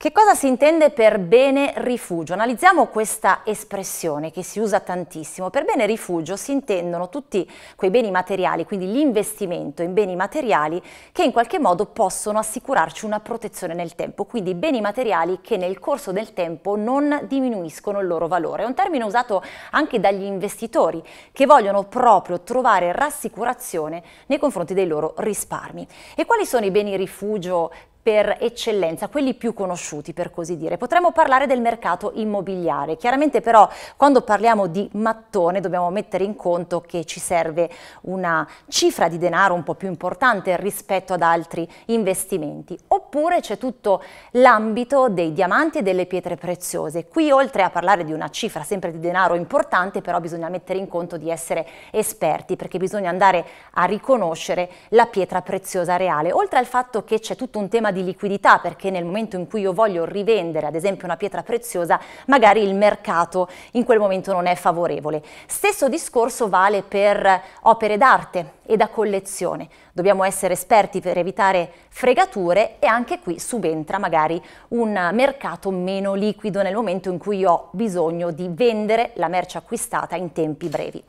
Che cosa si intende per bene rifugio? Analizziamo questa espressione che si usa tantissimo. Per bene rifugio si intendono tutti quei beni materiali, quindi l'investimento in beni materiali che in qualche modo possono assicurarci una protezione nel tempo, quindi beni materiali che nel corso del tempo non diminuiscono il loro valore. È un termine usato anche dagli investitori che vogliono proprio trovare rassicurazione nei confronti dei loro risparmi. E quali sono i beni rifugio per eccellenza, quelli più conosciuti per così dire. Potremmo parlare del mercato immobiliare, chiaramente però quando parliamo di mattone dobbiamo mettere in conto che ci serve una cifra di denaro un po' più importante rispetto ad altri investimenti. Oppure c'è tutto l'ambito dei diamanti e delle pietre preziose. Qui oltre a parlare di una cifra sempre di denaro importante però bisogna mettere in conto di essere esperti perché bisogna andare a riconoscere la pietra preziosa reale. Oltre al fatto che c'è tutto un tema problema di liquidità perché nel momento in cui io voglio rivendere ad esempio una pietra preziosa magari il mercato in quel momento non è favorevole. Stesso discorso vale per opere d'arte e da collezione. Dobbiamo essere esperti per evitare fregature e anche qui subentra magari un mercato meno liquido nel momento in cui ho bisogno di vendere la merce acquistata in tempi brevi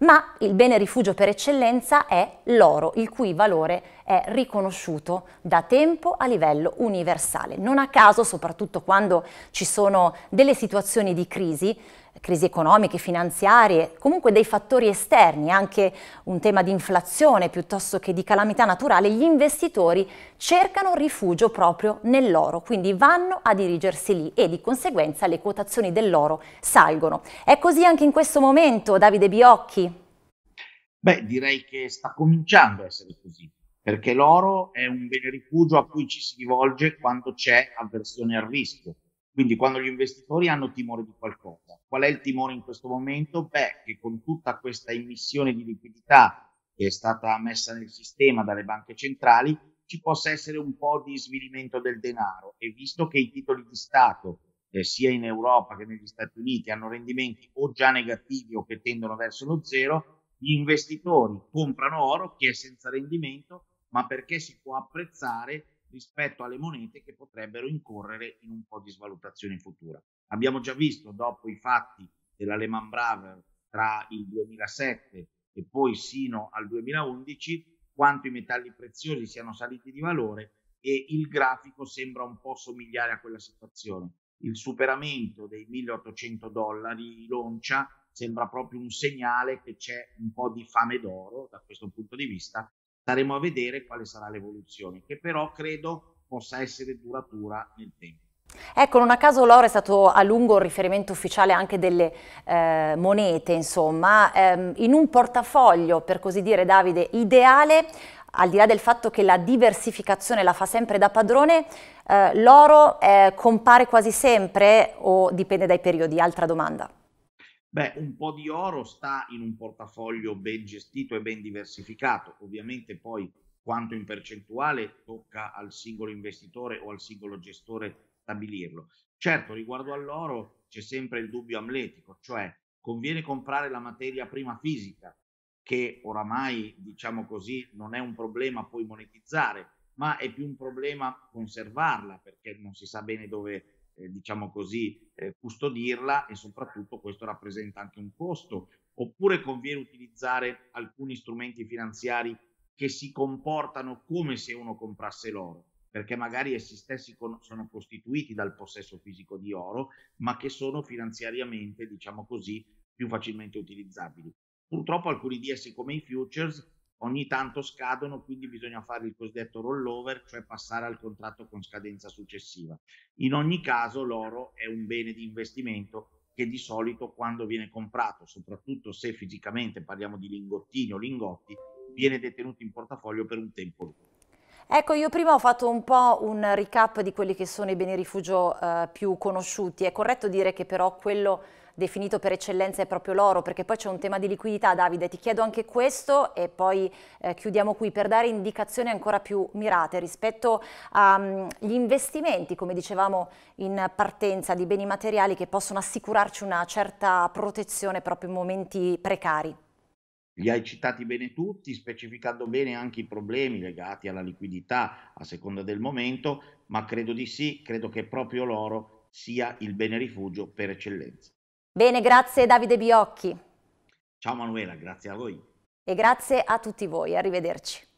ma il bene rifugio per eccellenza è l'oro, il cui valore è riconosciuto da tempo a livello universale. Non a caso, soprattutto quando ci sono delle situazioni di crisi, crisi economiche, finanziarie, comunque dei fattori esterni, anche un tema di inflazione piuttosto che di calamità naturale, gli investitori cercano rifugio proprio nell'oro, quindi vanno a dirigersi lì e di conseguenza le quotazioni dell'oro salgono. È così anche in questo momento, Davide Biocchi? Beh, direi che sta cominciando a essere così, perché l'oro è un bene rifugio a cui ci si rivolge quando c'è avversione al rischio quindi quando gli investitori hanno timore di qualcosa, qual è il timore in questo momento? Beh, che con tutta questa emissione di liquidità che è stata messa nel sistema dalle banche centrali, ci possa essere un po' di svilimento del denaro e visto che i titoli di Stato eh, sia in Europa che negli Stati Uniti hanno rendimenti o già negativi o che tendono verso lo zero, gli investitori comprano oro che è senza rendimento, ma perché si può apprezzare rispetto alle monete che potrebbero incorrere in un po' di svalutazione futura. Abbiamo già visto dopo i fatti della Lehman Brothers tra il 2007 e poi sino al 2011 quanto i metalli preziosi siano saliti di valore e il grafico sembra un po' somigliare a quella situazione. Il superamento dei 1800 dollari l'oncia sembra proprio un segnale che c'è un po' di fame d'oro da questo punto di vista staremo a vedere quale sarà l'evoluzione, che però credo possa essere duratura nel tempo. Ecco, non a caso l'oro è stato a lungo un riferimento ufficiale anche delle eh, monete, insomma, ehm, in un portafoglio, per così dire, Davide, ideale, al di là del fatto che la diversificazione la fa sempre da padrone, eh, l'oro eh, compare quasi sempre o dipende dai periodi? Altra domanda. Beh, un po' di oro sta in un portafoglio ben gestito e ben diversificato, ovviamente poi quanto in percentuale tocca al singolo investitore o al singolo gestore stabilirlo. Certo, riguardo all'oro c'è sempre il dubbio amletico, cioè conviene comprare la materia prima fisica, che oramai, diciamo così, non è un problema poi monetizzare, ma è più un problema conservarla perché non si sa bene dove eh, diciamo così, eh, custodirla e soprattutto questo rappresenta anche un costo. Oppure conviene utilizzare alcuni strumenti finanziari che si comportano come se uno comprasse l'oro, perché magari essi stessi con- sono costituiti dal possesso fisico di oro, ma che sono finanziariamente, diciamo così, più facilmente utilizzabili. Purtroppo alcuni di essi come i futures ogni tanto scadono, quindi bisogna fare il cosiddetto rollover, cioè passare al contratto con scadenza successiva. In ogni caso l'oro è un bene di investimento che di solito quando viene comprato, soprattutto se fisicamente parliamo di lingottini o lingotti, viene detenuto in portafoglio per un tempo lungo. Ecco, io prima ho fatto un po' un recap di quelli che sono i beni rifugio eh, più conosciuti. È corretto dire che però quello definito per eccellenza è proprio l'oro, perché poi c'è un tema di liquidità, Davide, ti chiedo anche questo e poi eh, chiudiamo qui per dare indicazioni ancora più mirate rispetto agli ehm, um, investimenti, come dicevamo in partenza, di beni materiali che possono assicurarci una certa protezione proprio in momenti precari. Li hai citati bene tutti, specificando bene anche i problemi legati alla liquidità a seconda del momento, ma credo di sì, credo che proprio l'oro sia il bene rifugio per eccellenza. Bene, grazie Davide Biocchi. Ciao Manuela, grazie a voi. E grazie a tutti voi, arrivederci.